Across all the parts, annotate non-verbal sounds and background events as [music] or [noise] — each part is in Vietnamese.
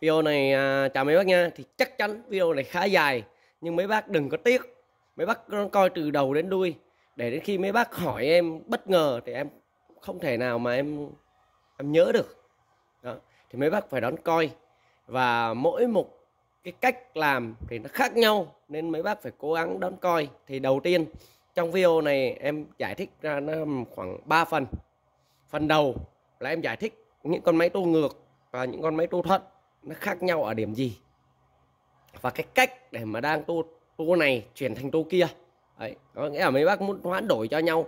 video này à, chào mấy bác nha thì chắc chắn video này khá dài nhưng mấy bác đừng có tiếc mấy bác coi từ đầu đến đuôi để đến khi mấy bác hỏi em bất ngờ thì em không thể nào mà em em nhớ được đó thì mấy bác phải đón coi và mỗi một cái cách làm thì nó khác nhau nên mấy bác phải cố gắng đón coi thì đầu tiên trong video này em giải thích ra nó khoảng 3 phần phần đầu là em giải thích những con máy tua ngược và những con máy tua thuận nó khác nhau ở điểm gì và cái cách để mà đang tô tô này chuyển thành tô kia đấy có nghĩa là mấy bác muốn hoãn đổi cho nhau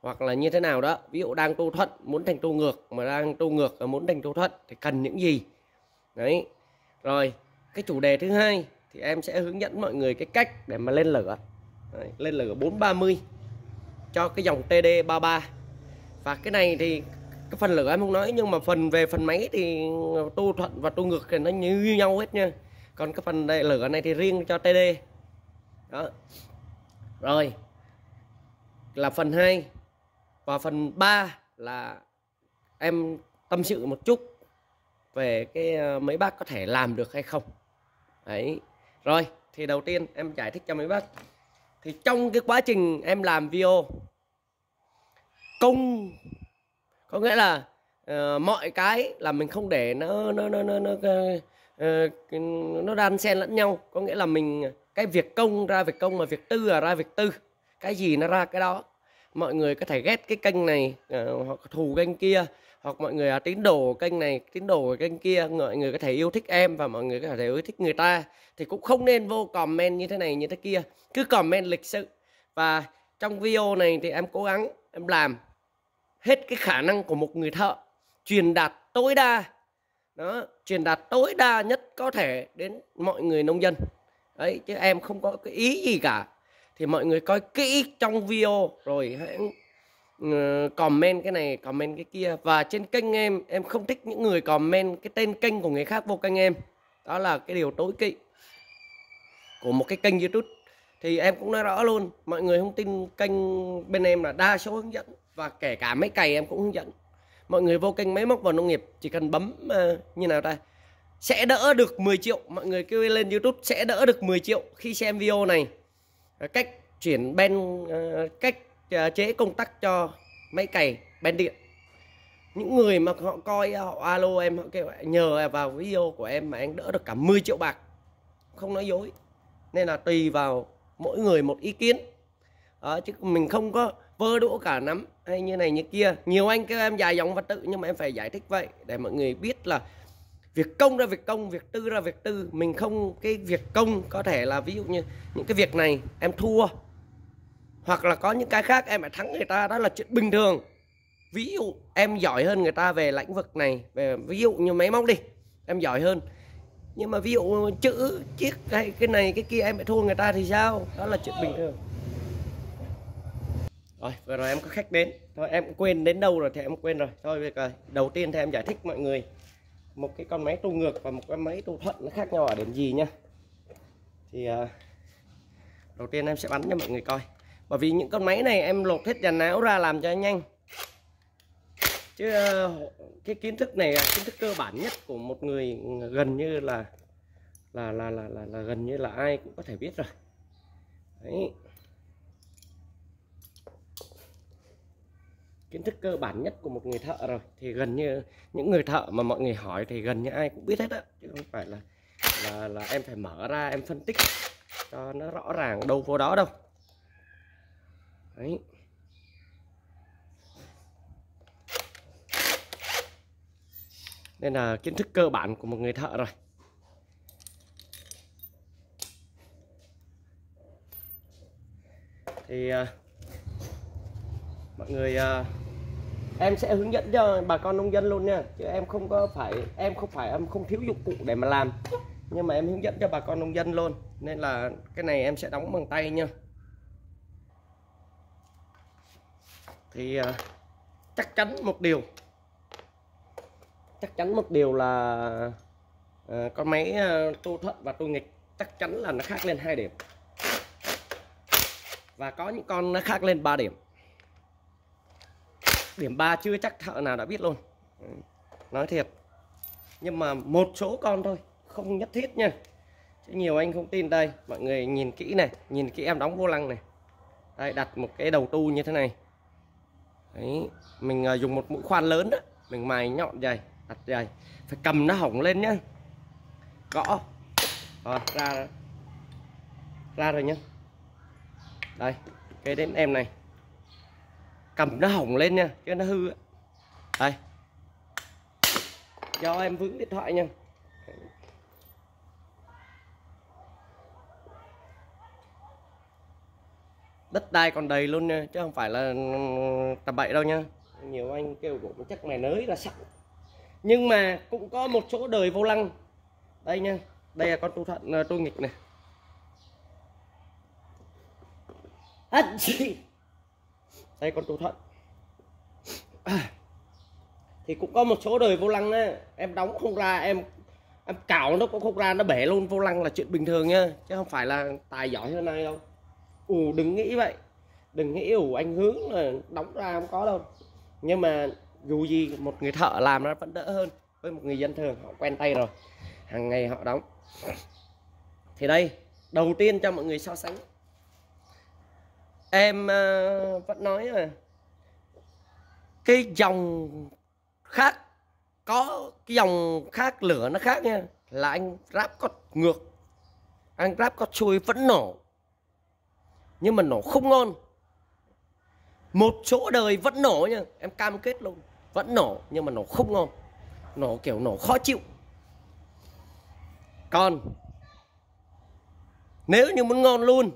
hoặc là như thế nào đó ví dụ đang tô thuận muốn thành tô ngược mà đang tô ngược và muốn thành tô thuận thì cần những gì đấy rồi cái chủ đề thứ hai thì em sẽ hướng dẫn mọi người cái cách để mà lên lửa đấy, lên lửa 430 cho cái dòng TD33 và cái này thì cái phần lửa em không nói nhưng mà phần về phần máy thì tu thuận và tu ngược thì nó như nhau hết nha còn cái phần đây, lửa này thì riêng cho TD đó rồi là phần 2 và phần 3 là em tâm sự một chút về cái ờ, mấy bác có thể làm được hay không đấy rồi thì đầu tiên em giải thích cho mấy bác thì trong cái quá trình em làm video công có nghĩa là uh, mọi cái là mình không để nó nó nó nó nó uh, nó đan xen lẫn nhau có nghĩa là mình cái việc công ra việc công mà việc tư là ra việc tư cái gì nó ra cái đó mọi người có thể ghét cái kênh này uh, hoặc thù kênh kia hoặc mọi người là tín đồ kênh này tín đồ kênh kia mọi người có thể yêu thích em và mọi người có thể yêu thích người ta thì cũng không nên vô comment như thế này như thế kia cứ comment lịch sự và trong video này thì em cố gắng em làm hết cái khả năng của một người thợ truyền đạt tối đa đó truyền đạt tối đa nhất có thể đến mọi người nông dân ấy chứ em không có cái ý gì cả thì mọi người coi kỹ trong video rồi hãy ờ, comment cái này comment cái kia và trên kênh em em không thích những người comment cái tên kênh của người khác vô kênh em đó là cái điều tối kỵ của một cái kênh youtube thì em cũng nói rõ luôn mọi người không tin kênh bên em là đa số hướng dẫn và kể cả máy cày em cũng hướng dẫn mọi người vô kênh máy móc và nông nghiệp chỉ cần bấm uh, như nào đây sẽ đỡ được 10 triệu mọi người kêu lên YouTube sẽ đỡ được 10 triệu khi xem video này ờ, cách chuyển ben uh, cách uh, chế công tắc cho máy cày ben điện những người mà họ coi họ alo em họ kêu nhờ vào video của em mà anh đỡ được cả 10 triệu bạc không nói dối nên là tùy vào mỗi người một ý kiến đó, chứ mình không có vơ đũa cả nắm hay như này như kia nhiều anh kêu em dài dòng và tự nhưng mà em phải giải thích vậy để mọi người biết là việc công ra việc công việc tư ra việc tư mình không cái việc công có thể là ví dụ như những cái việc này em thua hoặc là có những cái khác em phải thắng người ta đó là chuyện bình thường ví dụ em giỏi hơn người ta về lĩnh vực này về ví dụ như máy móc đi em giỏi hơn nhưng mà ví dụ chữ chiếc hay cái này cái kia em phải thua người ta thì sao đó là chuyện bình thường rồi vừa rồi em có khách đến thôi em quên đến đâu rồi thì em quên rồi thôi việc rồi đầu tiên thì em giải thích mọi người một cái con máy tu ngược và một cái máy tu thuận nó khác nhau ở điểm gì nhá thì uh, đầu tiên em sẽ bắn cho mọi người coi bởi vì những con máy này em lột hết dàn não ra làm cho nhanh chứ uh, cái kiến thức này kiến thức cơ bản nhất của một người gần như là là là là là, là gần như là ai cũng có thể biết rồi đấy kiến thức cơ bản nhất của một người thợ rồi thì gần như những người thợ mà mọi người hỏi thì gần như ai cũng biết hết á chứ không phải là là là em phải mở ra em phân tích cho nó rõ ràng đâu vô đó đâu đấy nên là kiến thức cơ bản của một người thợ rồi thì uh, mọi người uh, em sẽ hướng dẫn cho bà con nông dân luôn nha chứ em không có phải em không phải em không thiếu dụng cụ để mà làm nhưng mà em hướng dẫn cho bà con nông dân luôn nên là cái này em sẽ đóng bằng tay nha thì à, chắc chắn một điều chắc chắn một điều là à, con máy uh, thuận và tô nghịch chắc chắn là nó khác lên hai điểm và có những con nó khác lên 3 điểm điểm 3 chưa chắc thợ nào đã biết luôn nói thiệt nhưng mà một số con thôi không nhất thiết nha Chứ nhiều anh không tin đây mọi người nhìn kỹ này nhìn kỹ em đóng vô lăng này đây đặt một cái đầu tu như thế này Đấy, mình à, dùng một mũi khoan lớn đó mình mài nhọn dày đặt dày phải cầm nó hỏng lên nhá gõ rồi, ra ra rồi nhá đây cái đến em này cầm nó hỏng lên nha cho nó hư đây cho em vững điện thoại nha đất đai còn đầy luôn nha chứ không phải là tầm bậy đâu nha nhiều anh kêu của chắc mày nới là sẵn nhưng mà cũng có một chỗ đời vô lăng đây nha đây là con tu thuận à, tôi nghịch này à, đây con tú thuận thì cũng có một số đời vô lăng á em đóng không ra em em cào nó cũng không ra nó bể luôn vô lăng là chuyện bình thường nha chứ không phải là tài giỏi hơn ai đâu ù đừng nghĩ vậy đừng nghĩ ù anh hướng là đóng ra không có đâu nhưng mà dù gì một người thợ làm nó vẫn đỡ hơn với một người dân thường họ quen tay rồi hàng ngày họ đóng thì đây đầu tiên cho mọi người so sánh em ờ, vẫn nói là cái dòng khác có cái dòng khác lửa nó khác nha là anh ráp có ngược anh ráp có chui vẫn nổ nhưng mà nổ không ngon một chỗ đời vẫn nổ nha em cam kết luôn vẫn nổ nhưng mà nổ không ngon nổ kiểu nổ khó chịu còn nếu như muốn ngon luôn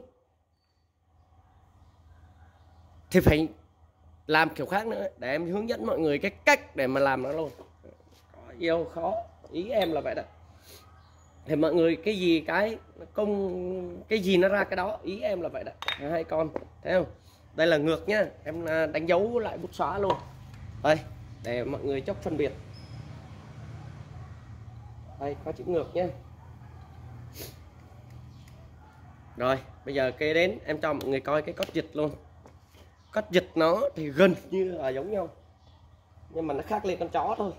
thì phải làm kiểu khác nữa để em hướng dẫn mọi người cái cách để mà làm nó luôn có yêu khó ý em là vậy đó thì mọi người cái gì cái công cái gì nó ra cái đó ý em là vậy đó hai con thấy không đây là ngược nhá em à, đánh dấu lại bút xóa luôn đây để mọi người chốc phân biệt đây có chữ ngược nhá. rồi bây giờ kế đến em cho mọi người coi cái cốc dịch luôn cách dịch nó thì gần như là giống nhau nhưng mà nó khác lên con chó thôi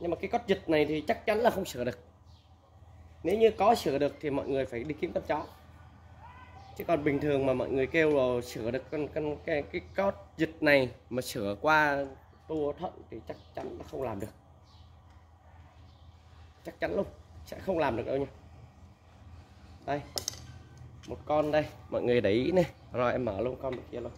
nhưng mà cái cốt dịch này thì chắc chắn là không sửa được nếu như có sửa được thì mọi người phải đi kiếm con chó chứ còn bình thường mà mọi người kêu là sửa được con con cái cái cốt dịch này mà sửa qua tua thận thì chắc chắn là không làm được chắc chắn luôn sẽ không làm được đâu nha đây một con đây mọi người để ý này rồi em mở luôn con kia luôn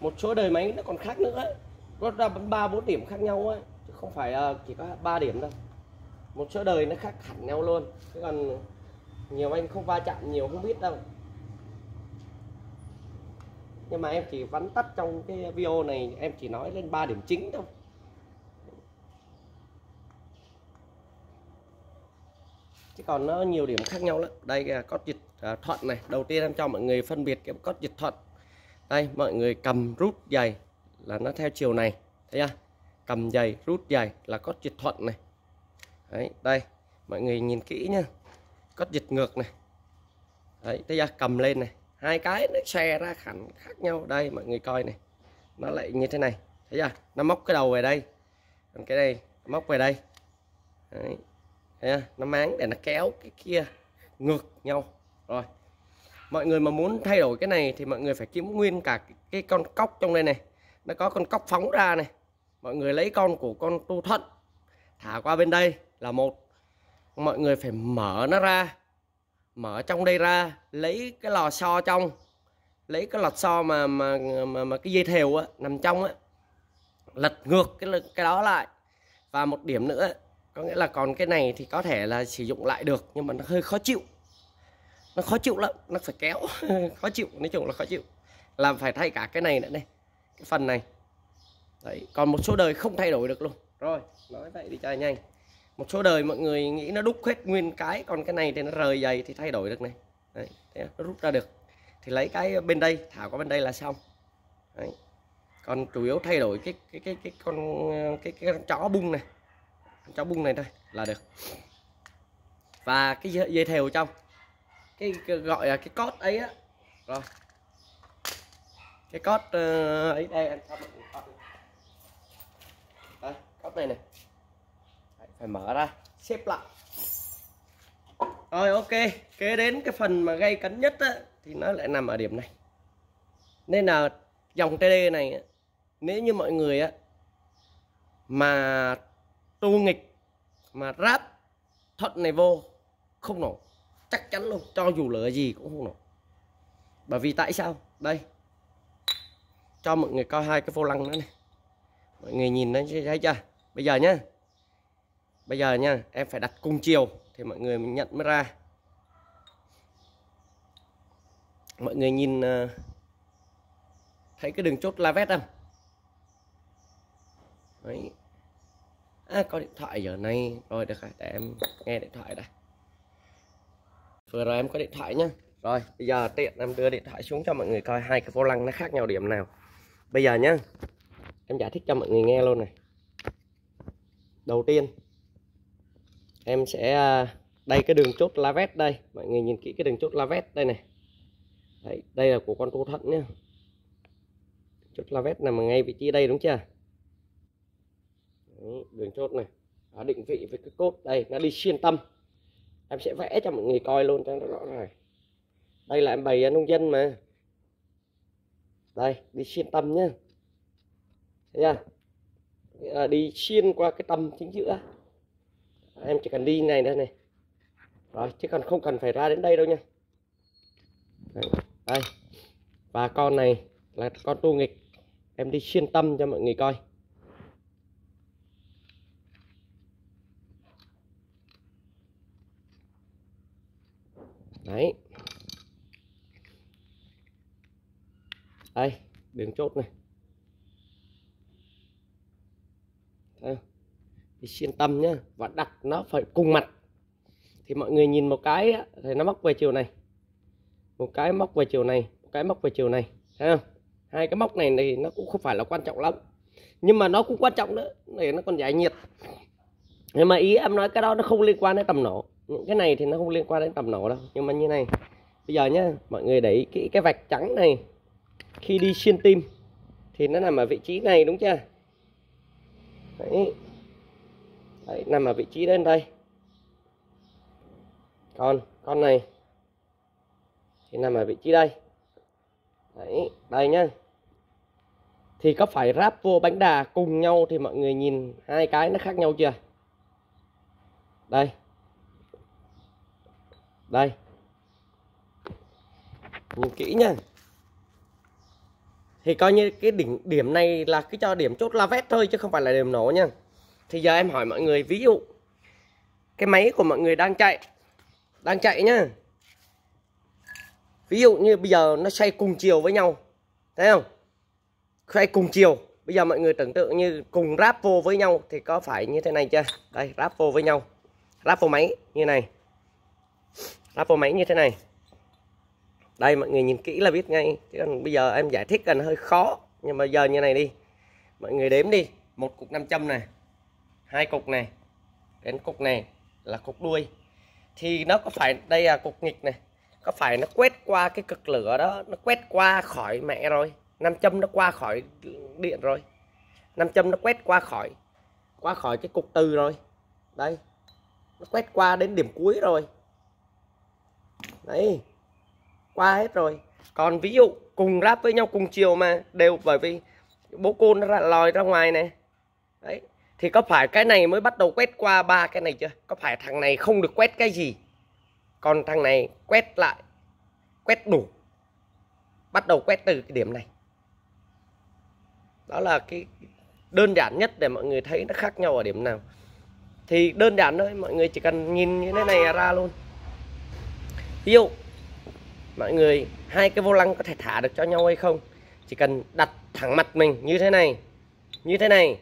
một số đời máy nó còn khác nữa ấy. nó ra ba bốn điểm khác nhau ấy chứ không phải ờ, chỉ có ba điểm đâu một số đời nó khác hẳn nhau luôn chứ còn nhiều anh không va chạm nhiều không biết đâu nhưng mà em chỉ vắn tắt trong cái video này em chỉ nói lên ba điểm chính thôi chứ còn nó nhiều điểm khác nhau lắm đây là cốt dịch à, thuận này đầu tiên em cho mọi người phân biệt cái cốt dịch thuận đây mọi người cầm rút dày là nó theo chiều này thấy chưa cầm dày rút dày là cốt dịch thuận này đấy đây mọi người nhìn kỹ nhá. cốt dịch ngược này đấy thấy chưa cầm lên này hai cái nó xe ra khẳng khác nhau đây mọi người coi này nó lại như thế này thấy chưa nó móc cái đầu về đây còn cái này móc về đây đấy ha, à, nó máng để nó kéo cái kia ngược nhau rồi mọi người mà muốn thay đổi cái này thì mọi người phải kiếm nguyên cả cái con cóc trong đây này nó có con cóc phóng ra này mọi người lấy con của con tu thuận thả qua bên đây là một mọi người phải mở nó ra mở trong đây ra lấy cái lò xo trong lấy cái lọt xo mà mà mà, mà cái dây thều á, nằm trong á lật ngược cái cái đó lại và một điểm nữa có nghĩa là còn cái này thì có thể là sử dụng lại được nhưng mà nó hơi khó chịu nó khó chịu lắm nó phải kéo [laughs] khó chịu nói chung là khó chịu làm phải thay cả cái này nữa đây, cái phần này đấy còn một số đời không thay đổi được luôn rồi nói vậy đi cho nhanh một số đời mọi người nghĩ nó đúc hết nguyên cái còn cái này thì nó rời dày thì thay đổi được này đấy, thế nó rút ra được thì lấy cái bên đây thảo qua bên đây là xong đấy còn chủ yếu thay đổi cái cái cái cái con cái, cái, cái con chó bung này cháu bung này thôi là được và cái dây thèo trong cái, cái gọi là cái cốt ấy á rồi cái cốt uh, ấy đây anh đây cốt này này Đấy, phải mở ra xếp lại rồi ok kế đến cái phần mà gây cấn nhất á, thì nó lại nằm ở điểm này nên là dòng TD này nếu như mọi người á, mà tô nghịch mà ráp thuận này vô không nổ chắc chắn luôn cho dù lửa gì cũng không nổ bởi vì tại sao đây cho mọi người coi hai cái vô lăng nữa này mọi người nhìn nó thấy chưa bây giờ nhá bây giờ nha em phải đặt cùng chiều thì mọi người mình nhận mới ra mọi người nhìn ờ, thấy cái đường chốt la vét không Đấy à, có điện thoại giờ này rồi được rồi để em nghe điện thoại đây vừa rồi em có điện thoại nhá rồi bây giờ tiện em đưa điện thoại xuống cho mọi người coi hai cái vô lăng nó khác nhau điểm nào bây giờ nhá em giải thích cho mọi người nghe luôn này đầu tiên em sẽ à, đây cái đường chốt la vét đây mọi người nhìn kỹ cái đường chốt la vét đây này Đấy, đây là của con tu thận nhá chốt la vét nằm ngay vị trí đây đúng chưa đường chốt này đó, định vị với cái cốt đây nó đi xuyên tâm em sẽ vẽ cho mọi người coi luôn cho nó rõ này đây là em bày nông dân mà đây đi xuyên tâm nhá thấy ờ, đi xuyên qua cái tâm chính giữa em chỉ cần đi này đây này rồi chứ còn không cần phải ra đến đây đâu nha đây, đây. và con này là con tu nghịch em đi xuyên tâm cho mọi người coi đấy đây đường chốt này Thấy thì xuyên tâm nhá và đặt nó phải cùng mặt thì mọi người nhìn một cái thì nó móc về chiều này một cái móc về chiều này một cái móc về chiều này thấy không hai cái móc này thì nó cũng không phải là quan trọng lắm nhưng mà nó cũng quan trọng nữa để nó còn giải nhiệt nhưng mà ý em nói cái đó nó không liên quan đến tầm nổ cái này thì nó không liên quan đến tầm nổ đâu nhưng mà như này bây giờ nhá mọi người để ý kỹ cái vạch trắng này khi đi xuyên tim thì nó nằm ở vị trí này đúng chưa đấy, đấy nằm ở vị trí đến đây còn con này thì nằm ở vị trí đây đấy đây nhá thì có phải ráp vô bánh đà cùng nhau thì mọi người nhìn hai cái nó khác nhau chưa đây đây nhìn kỹ nha thì coi như cái đỉnh điểm này là cái cho điểm chốt la vét thôi chứ không phải là điểm nổ nha thì giờ em hỏi mọi người ví dụ cái máy của mọi người đang chạy đang chạy nhá ví dụ như bây giờ nó xoay cùng chiều với nhau thấy không xoay cùng chiều bây giờ mọi người tưởng tượng như cùng ráp vô với nhau thì có phải như thế này chưa đây ráp vô với nhau ráp vô máy như này Apple máy như thế này đây mọi người nhìn kỹ là biết ngay chứ còn bây giờ em giải thích cần hơi khó nhưng mà giờ như này đi mọi người đếm đi một cục 500 này hai cục này đến cục này là cục đuôi thì nó có phải đây là cục nghịch này có phải nó quét qua cái cực lửa đó nó quét qua khỏi mẹ rồi 500 nó qua khỏi điện rồi 500 nó quét qua khỏi qua khỏi cái cục từ rồi đây nó quét qua đến điểm cuối rồi đấy qua hết rồi còn ví dụ cùng ráp với nhau cùng chiều mà đều bởi vì bố côn nó ra, lòi ra ngoài này đấy thì có phải cái này mới bắt đầu quét qua ba cái này chưa có phải thằng này không được quét cái gì còn thằng này quét lại quét đủ bắt đầu quét từ cái điểm này đó là cái đơn giản nhất để mọi người thấy nó khác nhau ở điểm nào thì đơn giản thôi mọi người chỉ cần nhìn như thế này ra luôn ví dụ mọi người hai cái vô lăng có thể thả được cho nhau hay không chỉ cần đặt thẳng mặt mình như thế này như thế này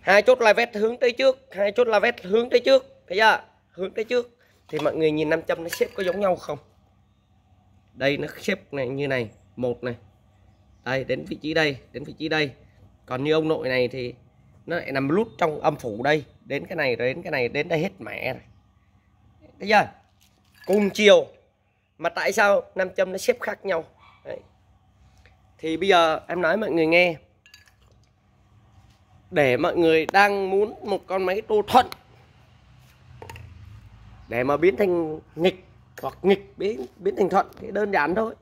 hai chốt la vét hướng tới trước hai chốt la vét hướng tới trước thấy chưa hướng tới trước thì mọi người nhìn 500 nó xếp có giống nhau không đây nó xếp này như này một này đây đến vị trí đây đến vị trí đây còn như ông nội này thì nó lại nằm lút trong âm phủ đây đến cái này rồi đến cái này đến đây hết mẹ rồi thấy chưa cùng chiều mà tại sao nam châm nó xếp khác nhau Đấy. thì bây giờ em nói mọi người nghe để mọi người đang muốn một con máy tô thuận để mà biến thành nghịch hoặc nghịch biến biến thành thuận thì đơn giản thôi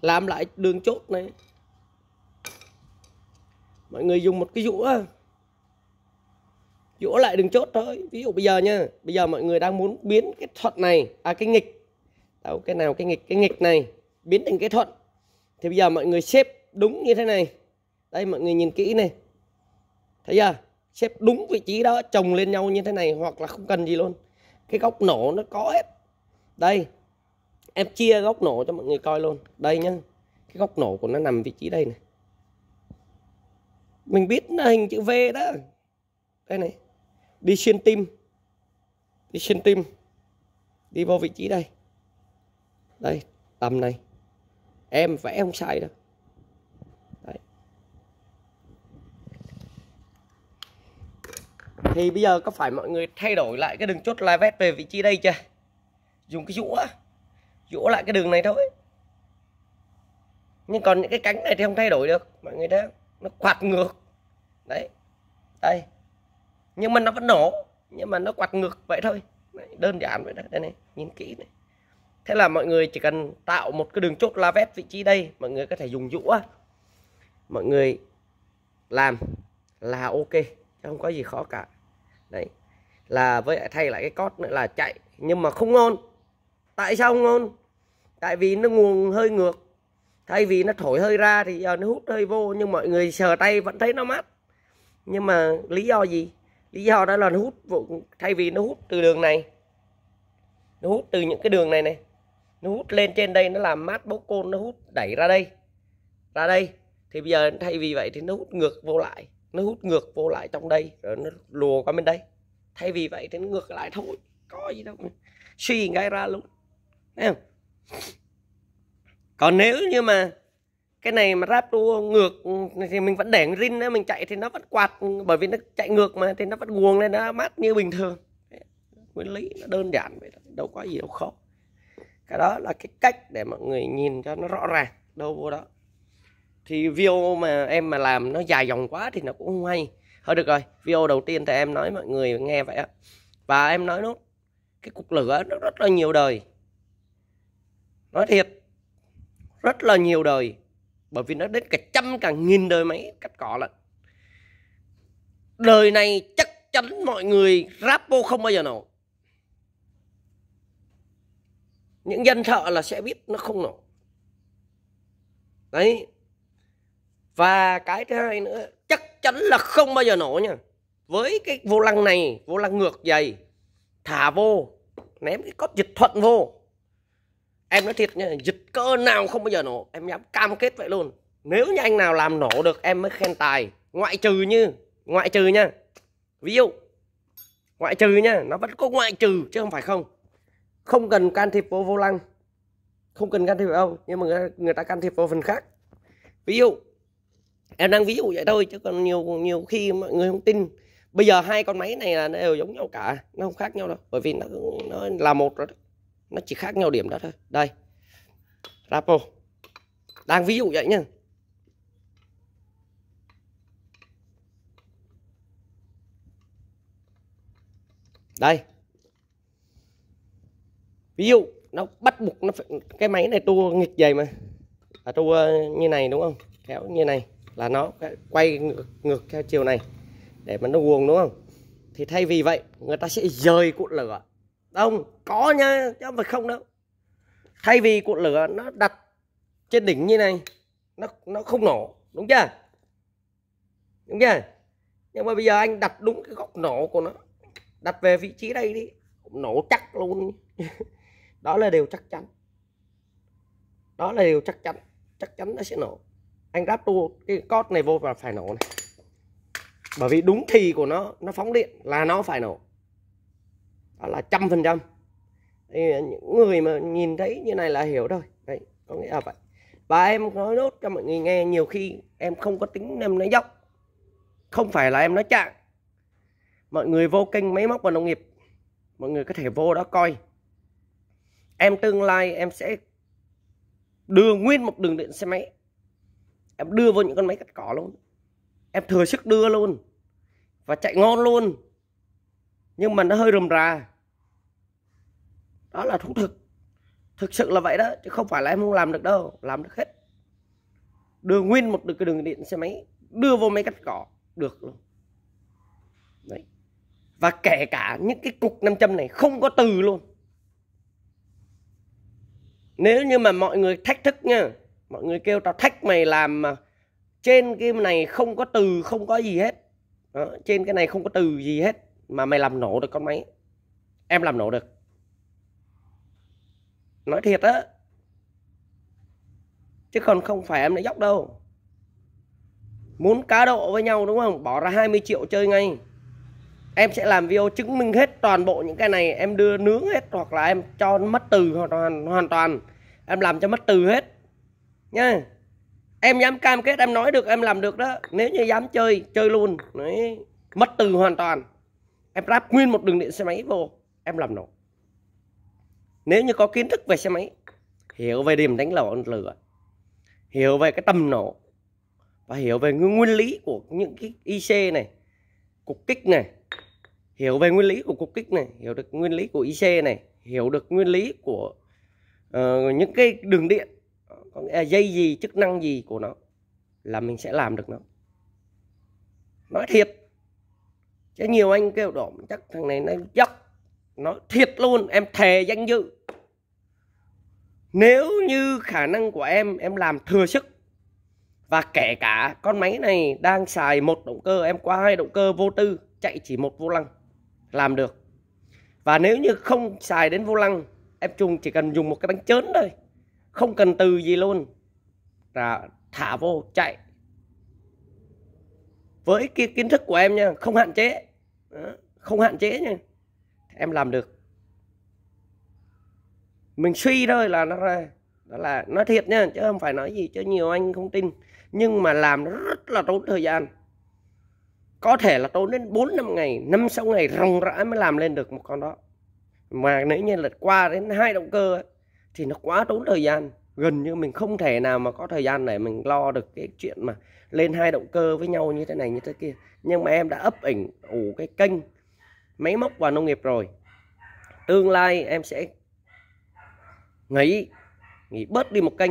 làm lại đường chốt này mọi người dùng một cái dũa dỗ lại đừng chốt thôi ví dụ bây giờ nha bây giờ mọi người đang muốn biến cái thuận này à cái nghịch đâu cái nào cái nghịch cái nghịch này biến thành cái thuận thì bây giờ mọi người xếp đúng như thế này đây mọi người nhìn kỹ này thấy chưa xếp đúng vị trí đó chồng lên nhau như thế này hoặc là không cần gì luôn cái góc nổ nó có hết đây em chia góc nổ cho mọi người coi luôn đây nhá cái góc nổ của nó nằm vị trí đây này mình biết là hình chữ V đó đây này đi xuyên tim đi xuyên tim đi vào vị trí đây đây tầm này em vẽ không sai đâu Đấy. thì bây giờ có phải mọi người thay đổi lại cái đường chốt lai vét về vị trí đây chưa dùng cái dũa, dũa lại cái đường này thôi nhưng còn những cái cánh này thì không thay đổi được mọi người đã nó quạt ngược đấy đây nhưng mà nó vẫn nổ nhưng mà nó quạt ngược vậy thôi đấy, đơn giản vậy đó đây này nhìn kỹ này thế là mọi người chỉ cần tạo một cái đường chốt la vét vị trí đây mọi người có thể dùng dũa mọi người làm là ok không có gì khó cả đấy là với thay lại cái cót nữa là chạy nhưng mà không ngon tại sao không ngon tại vì nó nguồn hơi ngược thay vì nó thổi hơi ra thì giờ nó hút hơi vô nhưng mọi người sờ tay vẫn thấy nó mát nhưng mà lý do gì lý do đó là nó hút thay vì nó hút từ đường này nó hút từ những cái đường này này nó hút lên trên đây nó làm mát bốc côn nó hút đẩy ra đây ra đây thì bây giờ thay vì vậy thì nó hút ngược vô lại nó hút ngược vô lại trong đây rồi nó lùa qua bên đây thay vì vậy thì nó ngược lại thôi có gì đâu suy ngay ra luôn thấy không còn nếu như mà cái này mà ráp đua ngược ừ, thì mình vẫn để rin nữa mình chạy thì nó vẫn quạt ừ, bởi vì nó chạy ngược mà thì nó vẫn nguồn lên nó mát như bình thường nguyên lý nó đơn giản vậy đó. đâu có gì đâu khó cái đó là cái cách để mọi người nhìn cho nó rõ ràng đâu vô đó thì video mà em mà làm nó dài dòng quá thì nó cũng không hay thôi được rồi video đầu tiên thì em nói mọi người nghe vậy á và em nói nó cái cục lửa nó rất là nhiều đời nói thiệt rất là nhiều đời bởi vì nó đến cả trăm cả nghìn đời máy cắt cỏ lận đời này chắc chắn mọi người rapo không bao giờ nổ những dân thợ là sẽ biết nó không nổ đấy và cái thứ hai nữa chắc chắn là không bao giờ nổ nha với cái vô lăng này vô lăng ngược dày thả vô ném cái cốt dịch thuận vô em nói thiệt nha dịch cơ nào không bao giờ nổ em dám cam kết vậy luôn nếu như anh nào làm nổ được em mới khen tài ngoại trừ như ngoại trừ nha ví dụ ngoại trừ nha nó vẫn có ngoại trừ chứ không phải không không cần can thiệp vô vô lăng không cần can thiệp đâu nhưng mà người người ta can thiệp vào phần khác ví dụ em đang ví dụ vậy thôi chứ còn nhiều nhiều khi mọi người không tin bây giờ hai con máy này là nó đều giống nhau cả nó không khác nhau đâu bởi vì nó nó là một đó nó chỉ khác nhau điểm đó thôi đây Rapo đang ví dụ vậy nhá đây ví dụ nó bắt buộc nó phải cái máy này tua nghịch về mà là tua ờ, như này đúng không kéo như này là nó quay ngược, ngược theo chiều này để mà nó guồng đúng không thì thay vì vậy người ta sẽ dời cuộn lửa không có nha chứ không phải không đâu thay vì cột lửa nó đặt trên đỉnh như này nó nó không nổ đúng chưa đúng chưa nhưng mà bây giờ anh đặt đúng cái góc nổ của nó đặt về vị trí đây đi nổ chắc luôn [laughs] đó là điều chắc chắn đó là điều chắc chắn chắc chắn nó sẽ nổ anh ráp tua cái cót này vô và phải nổ này bởi vì đúng thì của nó nó phóng điện là nó phải nổ đó là trăm phần trăm thì những người mà nhìn thấy như này là hiểu thôi. đấy có nghĩa là vậy và em nói nốt cho mọi người nghe nhiều khi em không có tính em nói dốc không phải là em nói chạng mọi người vô kênh máy móc và nông nghiệp mọi người có thể vô đó coi em tương lai em sẽ đưa nguyên một đường điện xe máy em đưa vô những con máy cắt cỏ luôn em thừa sức đưa luôn và chạy ngon luôn nhưng mà nó hơi rườm rà đó là thú thực thực sự là vậy đó chứ không phải là em không làm được đâu làm được hết đưa nguyên một cái đường điện xe máy đưa vô máy cắt cỏ được luôn đấy và kể cả những cái cục nam châm này không có từ luôn nếu như mà mọi người thách thức nha mọi người kêu tao thách mày làm mà trên cái này không có từ không có gì hết đó, trên cái này không có từ gì hết mà mày làm nổ được con máy em làm nổ được nói thiệt á chứ còn không phải em lại dốc đâu muốn cá độ với nhau đúng không bỏ ra 20 triệu chơi ngay em sẽ làm video chứng minh hết toàn bộ những cái này em đưa nướng hết hoặc là em cho mất từ hoàn, hoàn toàn em làm cho mất từ hết nha em dám cam kết em nói được em làm được đó nếu như dám chơi chơi luôn đấy mất từ hoàn toàn em ráp nguyên một đường điện xe máy vô em làm nổi nếu như có kiến thức về xe máy hiểu về điểm đánh lò lửa hiểu về cái tầm nổ và hiểu về nguyên lý của những cái IC này cục kích này hiểu về nguyên lý của cục kích này hiểu được nguyên lý của IC này hiểu được nguyên lý của uh, những cái đường điện có dây gì chức năng gì của nó là mình sẽ làm được nó nói thiệt chứ nhiều anh kêu đổ chắc thằng này nó dốc nó thiệt luôn em thề danh dự nếu như khả năng của em em làm thừa sức và kể cả con máy này đang xài một động cơ em qua hai động cơ vô tư chạy chỉ một vô lăng làm được và nếu như không xài đến vô lăng em chung chỉ cần dùng một cái bánh chớn thôi không cần từ gì luôn là thả vô chạy với cái kiến thức của em nha không hạn chế không hạn chế nha em làm được mình suy thôi là nó ra đó là nói thiệt nha chứ không phải nói gì chứ nhiều anh không tin nhưng mà làm nó rất là tốn thời gian có thể là tốn đến 4 năm ngày 5 6 ngày ròng rã mới làm lên được một con đó mà nếu như lật qua đến hai động cơ ấy, thì nó quá tốn thời gian gần như mình không thể nào mà có thời gian để mình lo được cái chuyện mà lên hai động cơ với nhau như thế này như thế kia nhưng mà em đã ấp ỉnh ủ cái kênh máy móc và nông nghiệp rồi tương lai em sẽ nghỉ nghỉ bớt đi một kênh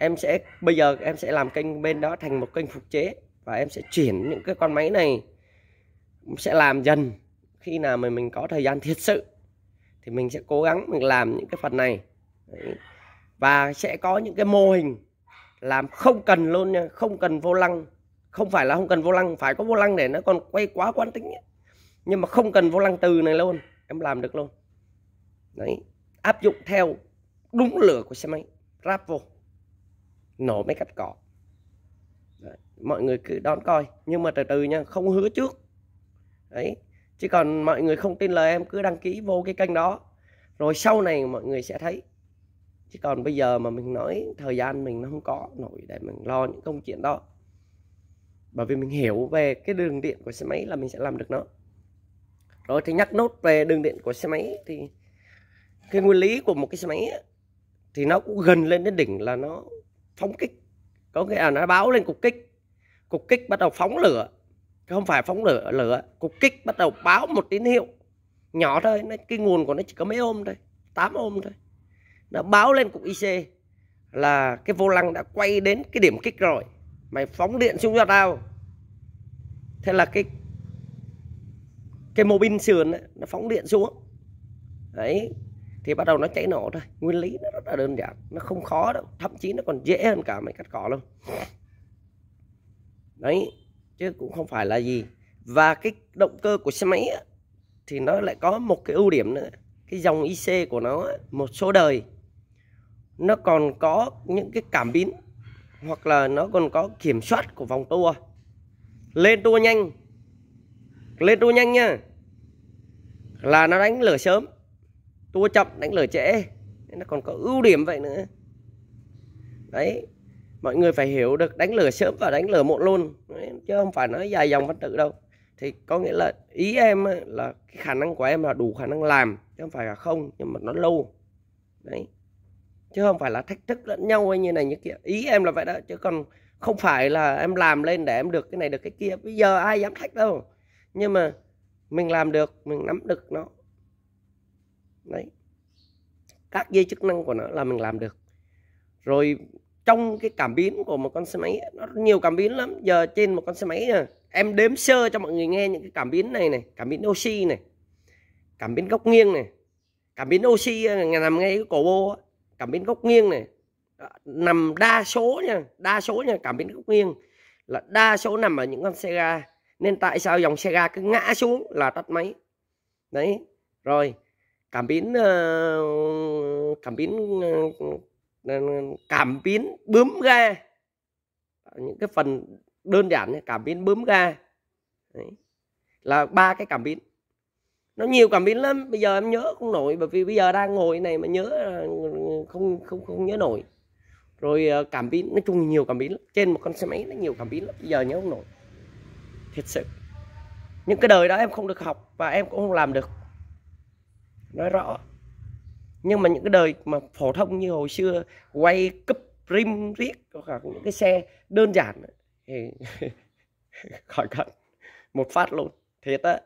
em sẽ bây giờ em sẽ làm kênh bên đó thành một kênh phục chế và em sẽ chuyển những cái con máy này sẽ làm dần khi nào mà mình có thời gian thiệt sự thì mình sẽ cố gắng mình làm những cái phần này Đấy. và sẽ có những cái mô hình làm không cần luôn nha không cần vô lăng không phải là không cần vô lăng phải có vô lăng để nó còn quay quá quán tính ấy nhưng mà không cần vô lăng từ này luôn em làm được luôn đấy áp dụng theo đúng lửa của xe máy ráp vô nổ mấy cắt cỏ đấy. mọi người cứ đón coi nhưng mà từ từ nha không hứa trước đấy chứ còn mọi người không tin lời em cứ đăng ký vô cái kênh đó rồi sau này mọi người sẽ thấy chứ còn bây giờ mà mình nói thời gian mình nó không có nổi để mình lo những công chuyện đó bởi vì mình hiểu về cái đường điện của xe máy là mình sẽ làm được nó rồi thì nhắc nốt về đường điện của xe máy thì cái nguyên lý của một cái xe máy ấy, thì nó cũng gần lên đến đỉnh là nó phóng kích có nghĩa là nó báo lên cục kích cục kích bắt đầu phóng lửa không phải phóng lửa lửa cục kích bắt đầu báo một tín hiệu nhỏ thôi nó, cái nguồn của nó chỉ có mấy ôm thôi 8 ôm thôi nó báo lên cục IC là cái vô lăng đã quay đến cái điểm kích rồi mày phóng điện xuống cho tao thế là cái cái mô bin sườn ấy, nó phóng điện xuống đấy thì bắt đầu nó cháy nổ thôi nguyên lý nó rất là đơn giản nó không khó đâu thậm chí nó còn dễ hơn cả mày cắt cỏ luôn đấy chứ cũng không phải là gì và cái động cơ của xe máy ấy, thì nó lại có một cái ưu điểm nữa cái dòng IC của nó một số đời nó còn có những cái cảm biến hoặc là nó còn có kiểm soát của vòng tua lên tua nhanh lên tua nhanh nha là nó đánh lửa sớm tua chậm đánh lửa trễ nó còn có ưu điểm vậy nữa đấy mọi người phải hiểu được đánh lửa sớm và đánh lửa muộn luôn chứ không phải nói dài dòng văn tự đâu thì có nghĩa là ý em là cái khả năng của em là đủ khả năng làm chứ không phải là không nhưng mà nó lâu đấy chứ không phải là thách thức lẫn nhau hay như này như kia ý em là vậy đó chứ còn không phải là em làm lên để em được cái này được cái kia bây giờ ai dám thách đâu nhưng mà mình làm được mình nắm được nó đấy các dây chức năng của nó là mình làm được rồi trong cái cảm biến của một con xe máy nó nhiều cảm biến lắm giờ trên một con xe máy em đếm sơ cho mọi người nghe những cái cảm biến này này cảm biến oxy này cảm biến góc nghiêng này cảm biến oxy ờ, nằm ngay cái cổ vô cảm biến góc nghiêng này nằm đa số nha đa số nha cảm biến góc nghiêng là đa số nằm ở những con xe ga nên tại sao dòng xe ga cứ ngã xuống là tắt máy đấy rồi cảm biến ờ, cảm biến ờ, cảm biến bướm ga những cái phần đơn giản như cảm biến bướm ga đấy. là ba cái cảm biến nó nhiều cảm biến lắm bây giờ em nhớ không nổi bởi vì bây giờ đang ngồi này mà nhớ ờ, không không không nhớ nổi rồi cảm biến nói chung nhiều cảm biến lắm. trên một con xe máy nó nhiều cảm biến lắm bây giờ nhớ không nổi thiệt sự những cái đời đó em không được học và em cũng không làm được nói rõ nhưng mà những cái đời mà phổ thông như hồi xưa quay cúp rim riết hoặc những cái xe đơn giản thì [laughs] khỏi cần một phát luôn thiệt á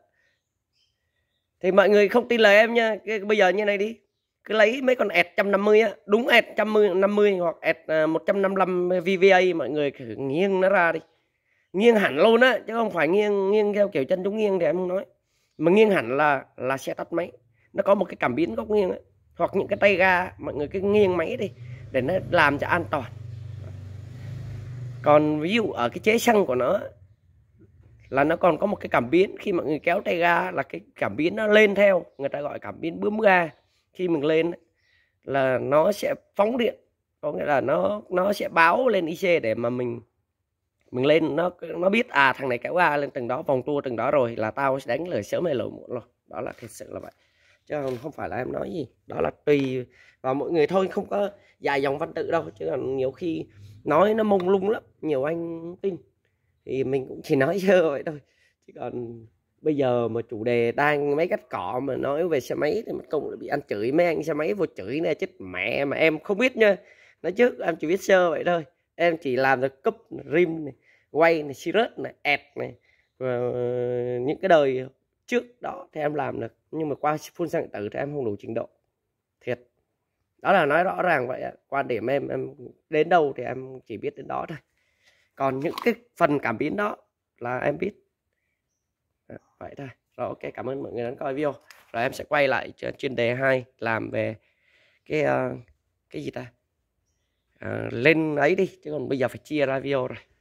thì mọi người không tin lời em nha bây giờ như này đi cứ lấy mấy con ẹt 150 á đúng ẹt 150 hoặc ẹt 155 à, VVA mọi người cứ nghiêng nó ra đi nghiêng hẳn luôn á chứ không phải nghiêng nghiêng theo kiểu chân chúng nghiêng thì em không nói mà nghiêng hẳn là là xe tắt máy nó có một cái cảm biến góc nghiêng ấy. hoặc những cái tay ga mọi người cứ nghiêng máy đi để nó làm cho an toàn còn ví dụ ở cái chế xăng của nó là nó còn có một cái cảm biến khi mọi người kéo tay ga là cái cảm biến nó lên theo người ta gọi cảm biến bướm ga khi mình lên là nó sẽ phóng điện có nghĩa là nó nó sẽ báo lên IC để mà mình mình lên nó nó biết à thằng này kéo ga lên từng đó vòng tua từng đó rồi là tao sẽ đánh lời sớm hay lời muộn luôn đó là thật sự là vậy chứ không, không phải là em nói gì đó là tùy vào mọi người thôi không có dài dòng văn tự đâu chứ còn nhiều khi nói nó mông lung lắm nhiều anh tin thì mình cũng chỉ nói sơ [laughs] vậy thôi chứ còn bây giờ mà chủ đề đang mấy cách cọ mà nói về xe máy thì mất công bị anh chửi mấy anh xe máy vô chửi nè chết mẹ mà em không biết nha nói trước em chỉ biết sơ vậy thôi em chỉ làm được cấp rim này quay này sirus này ẹt này và những cái đời trước đó thì em làm được nhưng mà qua phun sang điện tử thì em không đủ trình độ thiệt đó là nói rõ ràng vậy quan điểm em em đến đâu thì em chỉ biết đến đó thôi còn những cái phần cảm biến đó là em biết à, vậy thôi rồi ok cảm ơn mọi người đã coi video rồi em sẽ quay lại chuyên đề 2 làm về cái uh, cái gì ta uh, lên ấy đi chứ còn bây giờ phải chia ra video rồi